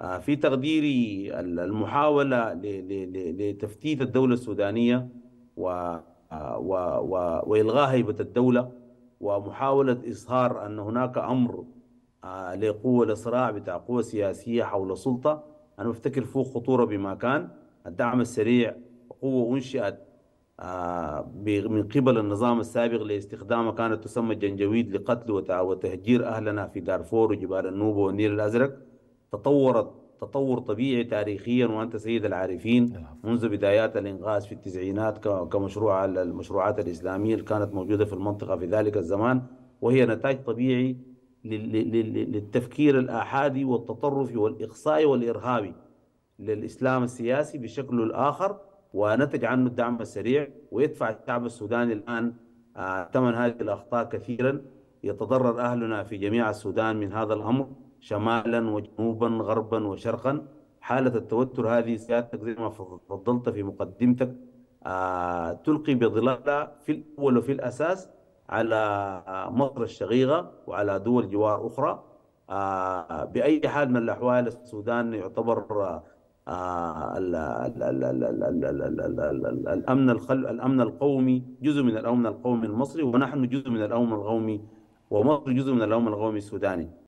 آه، في تقديري المحاولة لتفتيت الدولة السودانية و آه، و و وإلغاء هيبة الدولة ومحاولة إظهار أن هناك أمر آه، لقوة لصراع بتاع قوة سياسية حول سلطة أنا بفتكر فوق خطورة بما كان الدعم السريع قوة أنشئت من قبل النظام السابق لاستخدامها كانت تسمى الجنجويد لقتل وتهجير أهلنا في دارفور وجبال النوبة والنيل الأزرق تطورت تطور طبيعي تاريخيا وانت سيد العارفين منذ بدايات الانغاز في التسعينات كمشروع المشروعات الاسلاميه اللي كانت موجوده في المنطقه في ذلك الزمان وهي نتاج طبيعي للتفكير الاحادي والتطرفي والاقصائي والارهابي للاسلام السياسي بشكله الاخر ونتج عنه الدعم السريع ويدفع الشعب السوداني الان آه، ثمن هذه الاخطاء كثيرا يتضرر اهلنا في جميع السودان من هذا الامر شمالا وجنوبا غربا وشرقا حالة التوتر هذه سيادتك زي ما فضلت في مقدمتك تلقي بظلالها في الأول وفي الأساس على مصر الشقيقة وعلى دول جوار أخرى بأي حال من الأحوال السودان يعتبر الأمن الأمن القومي جزء من الأمن القومي المصري ونحن جزء من الأمن القومي ومصر جزء من الأمن القومي السوداني